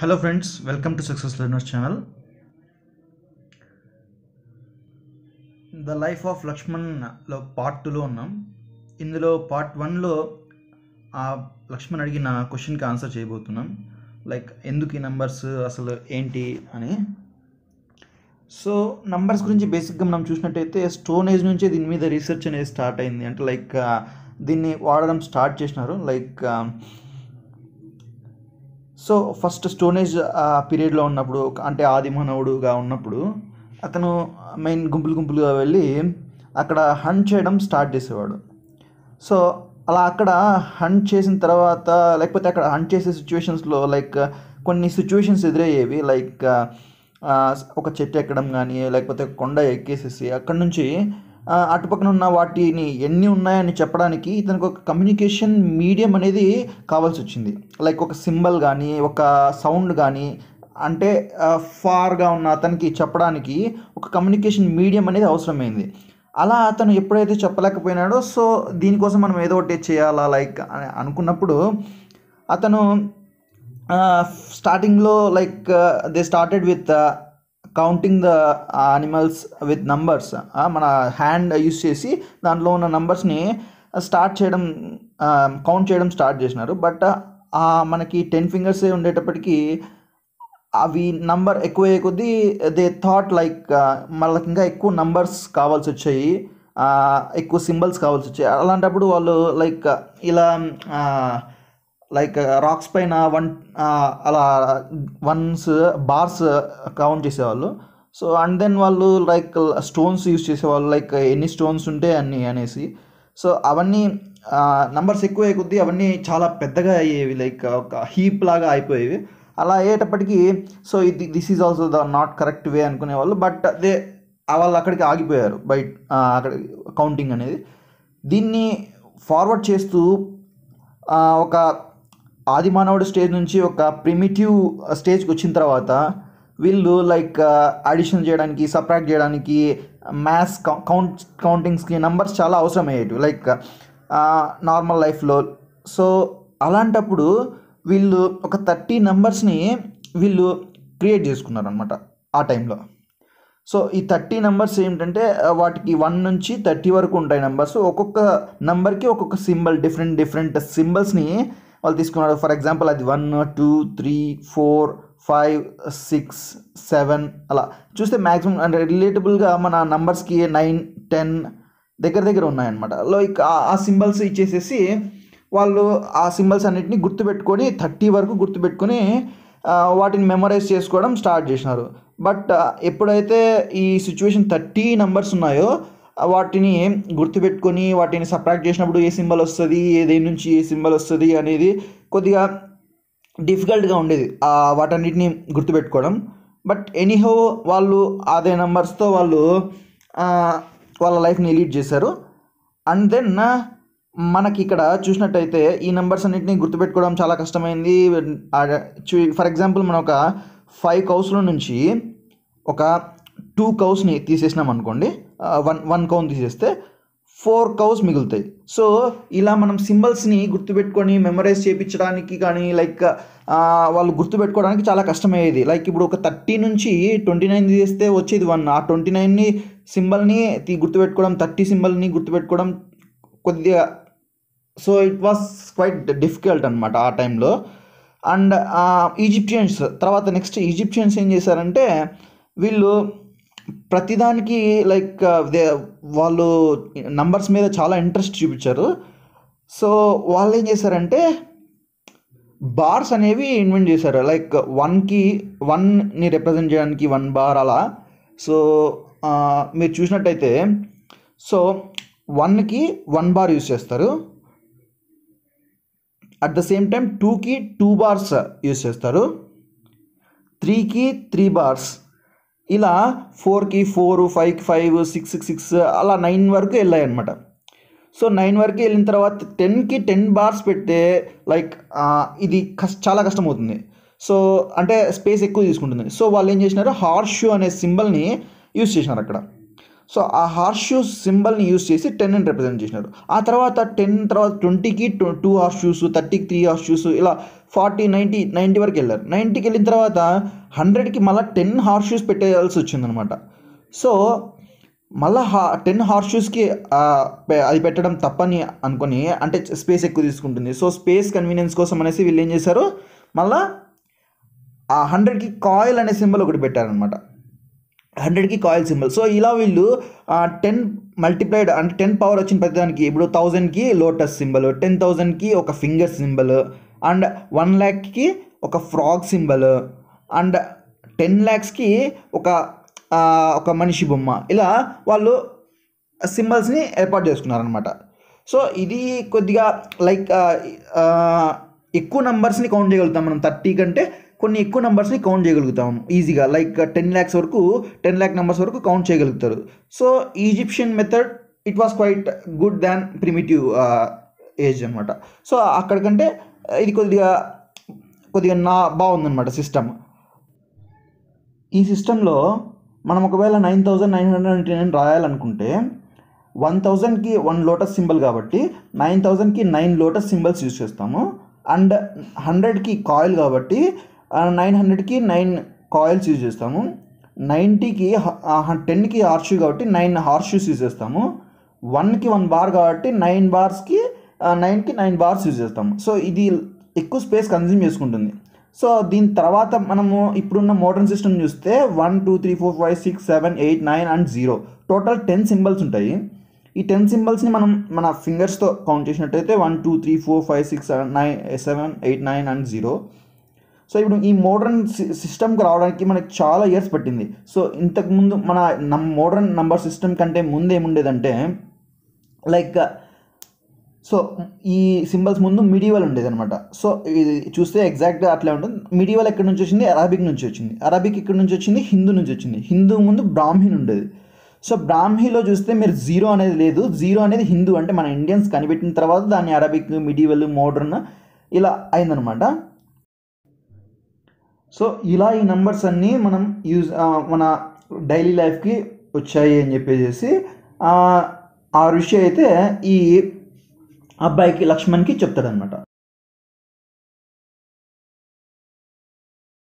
hello friends welcome to success learners channel the life of లక్ష్మణ్లో part టూలో ఉన్నాం ఇందులో పార్ట్ వన్లో ఆ లక్ష్మణ్ అడిగిన క్వశ్చన్కి ఆన్సర్ చేయబోతున్నాం లైక్ ఎందుకు ఈ నంబర్స్ అసలు ఏంటి అని సో నంబర్స్ గురించి బేసిక్గా మనం చూసినట్టయితే స్టోన్ ఏజ్ నుంచి దీని మీద రీసెర్చ్ అనేది స్టార్ట్ అయింది అంటే లైక్ దీన్ని వాడడం స్టార్ట్ చేసినారు లైక్ సో ఫస్ట్ స్టోనేజ్ పీరియడ్లో ఉన్నప్పుడు అంటే ఆది మానవుడుగా ఉన్నప్పుడు అతను మెయిన్ గుంపులు గుంపులుగా వెళ్ళి అక్కడ హంట్ చేయడం స్టార్ట్ చేసేవాడు సో అలా అక్కడ హంట్ చేసిన తర్వాత లేకపోతే అక్కడ హంట్ చేసే సిచ్యువేషన్స్లో లైక్ కొన్ని సిచ్యువేషన్స్ ఎదురయ్యేవి లైక్ ఒక చెట్టు ఎక్కడం కానీ లేకపోతే కొండ ఎక్కేసేసి అక్కడ నుంచి అటుపక్కన ఉన్న వాటిని ఎన్ని ఉన్నాయని చెప్పడానికి ఇతనికి ఒక కమ్యూనికేషన్ మీడియం అనేది కావాల్సి వచ్చింది లైక్ ఒక సింబల్ కానీ ఒక సౌండ్ కానీ అంటే ఫార్గా ఉన్న అతనికి చెప్పడానికి ఒక కమ్యూనికేషన్ మీడియం అనేది అవసరమైంది అలా అతను ఎప్పుడైతే చెప్పలేకపోయినాడో సో దీనికోసం మనం ఏదో ఒకటి చేయాలా లైక్ అనుకున్నప్పుడు అతను స్టార్టింగ్లో like they started with counting the animals with numbers మన హ్యాండ్ యూస్ చేసి దాంట్లో ఉన్న నంబర్స్ని స్టార్ట్ uh, చేయడం కౌంట్ um, చేయడం స్టార్ట్ చేసినారు బట్ uh, మనకి టెన్ ఫింగర్సే ఉండేటప్పటికీ అవి నంబర్ ఎక్కువ కొద్దీ దే థాట్ లైక్ మళ్ళీ ఇంకా ఎక్కువ నంబర్స్ కావాల్సి వచ్చాయి uh, ఎక్కువ సింబల్స్ కావాల్సి వచ్చాయి అలాంటప్పుడు వాళ్ళు లైక్ ఇలా um, లైక్ రాక్స్ uh, పైన వన్ అలా వన్స్ బార్స్ కౌంట్ చేసేవాళ్ళు సో అండ్ దెన్ వాళ్ళు లైక్ స్టోన్స్ యూజ్ చేసేవాళ్ళు లైక్ ఎన్ని స్టోన్స్ ఉంటే అన్ని అనేసి సో అవన్నీ నంబర్స్ ఎక్కువ కొద్దీ అవన్నీ చాలా పెద్దగా అయ్యేవి లైక్ ఒక హీప్ లాగా అయిపోయేవి అలా అయ్యేటప్పటికీ సో ఇది this is also the not correct way అనుకునేవాళ్ళు బట్ అదే వాళ్ళు అక్కడికి ఆగిపోయారు బయట అక్కడ కౌంటింగ్ అనేది దీన్ని ఫార్వర్డ్ చేస్తూ ఒక ఆది మానవుడు స్టేజ్ నుంచి ఒక ప్రిమిటివ్ స్టేజ్కి వచ్చిన తర్వాత వీళ్ళు లైక్ అడిషన్ చేయడానికి సపరేట్ చేయడానికి మ్యాథ్స్ కౌంట్ కౌంటింగ్స్కి నంబర్స్ చాలా అవసరం అయ్యేవి లైక్ నార్మల్ లైఫ్లో సో అలాంటప్పుడు వీళ్ళు ఒక థర్టీ నెంబర్స్ని వీళ్ళు క్రియేట్ చేసుకున్నారు అనమాట ఆ టైంలో సో ఈ థర్టీ నెంబర్స్ ఏంటంటే వాటికి వన్ నుంచి థర్టీ వరకు ఉంటాయి నెంబర్స్ ఒక్కొక్క నెంబర్కి ఒక్కొక్క సింబల్ డిఫరెంట్ డిఫరెంట్ సింబల్స్ని వాళ్ళు తీసుకున్నారు ఫర్ ఎగ్జాంపుల్ అది one two three four five six seven అలా చూస్తే మ్యాక్సిమం అంటే రిలేటబుల్గా మన నంబర్స్కి నైన్ టెన్ దగ్గర దగ్గర ఉన్నాయన్నమాట లైక్ ఆ సింబల్స్ ఇచ్చేసేసి వాళ్ళు ఆ సింబల్స్ అన్నిటిని గుర్తుపెట్టుకొని థర్టీ వరకు గుర్తుపెట్టుకొని వాటిని మెమరైజ్ చేసుకోవడం స్టార్ట్ చేసినారు బట్ ఎప్పుడైతే ఈ సిచ్యువేషన్ థర్టీ నంబర్స్ ఉన్నాయో వాటిని గుర్తుపెట్టుకొని వాటిని సప్రాక్ట్ చేసినప్పుడు ఏ సింబల్ వస్తుంది ఏ దేని నుంచి ఏ సింబల్ వస్తుంది అనేది కొద్దిగా డిఫికల్ట్గా ఉండేది వాటన్నిటిని గుర్తుపెట్టుకోవడం బట్ ఎనీహో వాళ్ళు అదే నెంబర్స్తో వాళ్ళు వాళ్ళ లైఫ్ని ఎలీడ్ చేశారు అండ్ దెన్ మనకి ఇక్కడ చూసినట్టయితే ఈ నెంబర్స్ అన్నింటినీ గుర్తుపెట్టుకోవడం చాలా కష్టమైంది ఫర్ ఎగ్జాంపుల్ మనం ఒక ఫైవ్ కౌస్ల నుంచి ఒక టూ కౌస్ని తీసేసినాం అనుకోండి వన్ వన్ కౌన్ తీసేస్తే ఫోర్ కౌస్ మిగులుతాయి సో ఇలా మనం సింబల్స్ని గుర్తుపెట్టుకొని మెమరైజ్ చేయించడానికి కానీ లైక్ వాళ్ళు గుర్తుపెట్టుకోవడానికి చాలా కష్టమయ్యేది లైక్ ఇప్పుడు ఒక థర్టీ నుంచి ట్వంటీ నైన్ తీస్తే వచ్చేది వన్ ఆ ట్వంటీ నైన్ని సింబల్ని గుర్తుపెట్టుకోవడం థర్టీ సింబల్ని గుర్తుపెట్టుకోవడం కొద్దిగా so it was quite difficult అనమాట ఆ టైంలో అండ్ ఈజిప్షియన్స్ తర్వాత నెక్స్ట్ ఈజిప్షియన్స్ ఏం చేశారంటే వీళ్ళు ప్రతిదానికి లైక్ uh, వాళ్ళు నంబర్స్ మీద చాలా ఇంట్రెస్ట్ చూపించారు సో వాళ్ళు ఏం చేశారంటే బార్స్ అనేవి ఇన్వెంట్ చేశారు లైక్ వన్కి వన్ని రిప్రజెంట్ చేయడానికి వన్ బార్ అలా సో uh, మీరు చూసినట్టయితే సో వన్కి వన్ బార్ యూస్ చేస్తారు అట్ ద సేమ్ టైం టూకి టూ బార్స్ యూస్ చేస్తారు త్రీకి త్రీ బార్స్ ఇలా ఫోర్కి ఫోర్ ఫైవ్కి ఫైవ్ సిక్స్ సిక్స్ అలా నైన్ వరకు వెళ్ళాయి అనమాట సో నైన్ వరకు వెళ్ళిన తర్వాత టెన్కి టెన్ బార్స్ పెడితే లైక్ ఇది కష్ట చాలా కష్టం అవుతుంది సో అంటే స్పేస్ ఎక్కువ తీసుకుంటుంది సో వాళ్ళు ఏం చేసినారు హార్ష్ అనే సింబల్ని యూస్ చేసినారు అక్కడ సో ఆ హార్స్ షూస్ సింబల్ని యూస్ చేసి టెన్ని రిప్రజెంట్ చేసినారు ఆ తర్వాత టెన్ తర్వాత ట్వంటీకి టూ టూ హార్స్ షూస్ థర్టీకి త్రీ హార్స్ షూస్ ఇలా ఫార్టీ నైంటీ నైంటీ వరకు వెళ్ళారు నైంటీకి వెళ్ళిన తర్వాత హండ్రెడ్కి మళ్ళీ టెన్ హార్స్ షూస్ పెట్టేయాల్సి వచ్చిందనమాట సో మళ్ళీ హా టెన్ హార్స్ షూస్కి అది పెట్టడం తప్పని అనుకొని అంటే స్పేస్ ఎక్కువ తీసుకుంటుంది సో స్పేస్ కన్వీనియన్స్ కోసం అనేసి వీళ్ళు ఏం చేశారు మళ్ళీ ఆ హండ్రెడ్కి కాయిల్ అనే సింబల్ ఒకటి పెట్టారనమాట హండ్రెడ్కి కాయిల్ సింబల్ సో ఇలా వీళ్ళు టెన్ మల్టిప్లైడ్ అంటే టెన్ పవర్ వచ్చిన ప్రతిదానికి ఇప్పుడు థౌజండ్కి లోటస్ సింబల్ టెన్ థౌజండ్కి ఒక ఫింగర్ సింబల్ అండ్ వన్ ల్యాక్కి ఒక ఫ్రాగ్ సింబల్ అండ్ టెన్ ల్యాక్స్కి ఒక ఒక మనిషి బొమ్మ ఇలా వాళ్ళు సింబల్స్ని ఏర్పాటు చేసుకున్నారనమాట సో ఇది కొద్దిగా లైక్ ఎక్కువ నంబర్స్ని కౌంట్ చేయగలుగుతాం మనం థర్టీ కంటే కొన్ని ఎక్కువ నెంబర్స్ని కౌంట్ చేయగలుగుతాం ఈజీగా లైక్ టెన్ ల్యాక్స్ వరకు టెన్ ల్యాక్ నెంబర్స్ వరకు కౌంట్ చేయగలుగుతారు so Egyptian method it was quite good than primitive age అనమాట సో అక్కడికంటే ఇది కొద్దిగా కొద్దిగా నా బాగుందనమాట సిస్టమ్ ఈ సిస్టంలో మనం ఒకవేళ nine thousand nine hundred ninety nine రాయాలనుకుంటే వన్ థౌజండ్కి వన్ లోటస్ సింబల్ కాబట్టి నైన్ థౌజండ్కి నైన్ లోటస్ సింబల్స్ యూజ్ చేస్తాము అండ్ హండ్రెడ్కి కాయిల్ కాబట్టి నైన్ హండ్రెడ్కి నైన్ కాయిల్స్ యూజ్ చేస్తాము నైంటీకి టెన్కి హార్షూ కాబట్టి నైన్ హార్షూస్ యూజ్ చేస్తాము వన్కి వన్ బార్ కాబట్టి నైన్ బార్స్కి నైన్కి నైన్ బార్స్ యూజ్ చేస్తాము సో ఇది ఎక్కువ స్పేస్ కన్జ్యూమ్ చేసుకుంటుంది సో దీని తర్వాత మనము ఇప్పుడున్న మోడర్న్ సిస్టమ్ చూస్తే one two three four five six seven eight nine and zero total ten symbols ఉంటాయి ఈ టెన్ సింబల్స్ని మనం మన ఫింగర్స్తో కౌంట్ చేసినట్టయితే one two three four five six nine seven eight nine and zero so ఇప్పుడు ఈ మోడర్న్ సిస్టమ్కి రావడానికి మనకి చాలా ఇయర్స్ పట్టింది సో ఇంతకుముందు మన నమ్ మోడర్న్ నంబర్ సిస్టమ్ కంటే ముందు ఏముండేదంటే లైక్ సో ఈ సింబల్స్ ముందు మిడివల్ ఉండేది అనమాట సో ఇది చూస్తే ఎగ్జాక్ట్గా అట్లా ఉంటుంది మిడివల్ ఎక్కడి నుంచి వచ్చింది అరబిక్ నుంచి వచ్చింది అరబిక్ ఇక్కడ నుంచి వచ్చింది హిందూ నుంచి వచ్చింది హిందూ ముందు బ్రాహ్మీన్ ఉండేది సో బ్రాహ్మీలో చూస్తే మీరు జీరో అనేది లేదు జీరో అనేది హిందూ అంటే మన ఇండియన్స్ కనిపెట్టిన తర్వాత దాన్ని అరబిక్ మిడివల్ మోడర్న్ ఇలా అయిందనమాట సో ఇలా ఈ నెంబర్స్ అన్నీ మనం యూజ్ మన డైలీ లైఫ్కి వచ్చాయి అని చెప్పేసి ఆ విషయం అయితే ఈ అబ్బాయికి లక్ష్మణ్కి చెప్తాడనమాట